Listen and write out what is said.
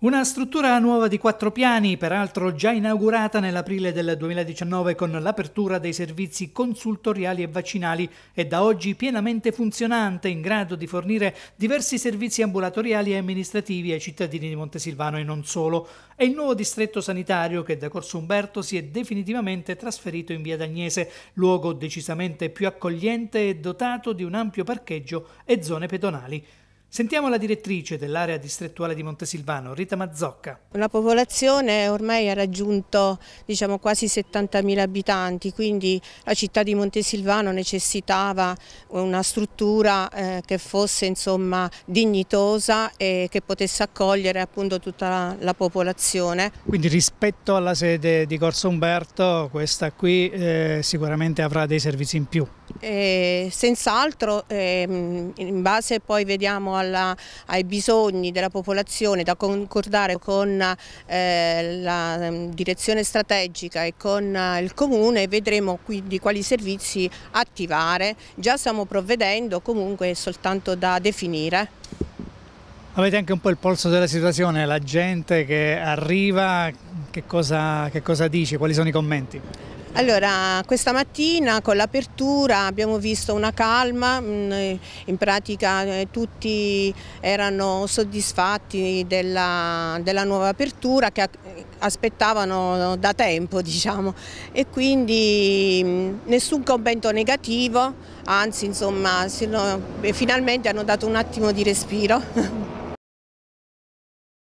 Una struttura nuova di quattro piani, peraltro già inaugurata nell'aprile del 2019 con l'apertura dei servizi consultoriali e vaccinali e da oggi pienamente funzionante, in grado di fornire diversi servizi ambulatoriali e amministrativi ai cittadini di Montesilvano e non solo. È il nuovo distretto sanitario che da Corso Umberto si è definitivamente trasferito in via Dagnese, luogo decisamente più accogliente e dotato di un ampio parcheggio e zone pedonali. Sentiamo la direttrice dell'area distrettuale di Montesilvano, Rita Mazzocca. La popolazione ormai ha raggiunto diciamo, quasi 70.000 abitanti, quindi la città di Montesilvano necessitava una struttura eh, che fosse insomma, dignitosa e che potesse accogliere appunto, tutta la, la, popolazione. Quindi rispetto alla sede di Corso Umberto, questa qui eh, sicuramente avrà dei servizi in più? Eh, senz'altro, eh, in base poi vediamo alla, ai bisogni della popolazione da concordare con eh, la ehm, direzione strategica e con eh, il comune vedremo quindi quali servizi attivare, già stiamo provvedendo comunque è soltanto da definire. Avete anche un po' il polso della situazione, la gente che arriva, che cosa, che cosa dice, quali sono i commenti? Allora, questa mattina con l'apertura abbiamo visto una calma, mm, in pratica eh, tutti erano soddisfatti della, della nuova apertura che aspettavano da tempo diciamo e quindi mm, nessun commento negativo, anzi insomma finalmente hanno dato un attimo di respiro.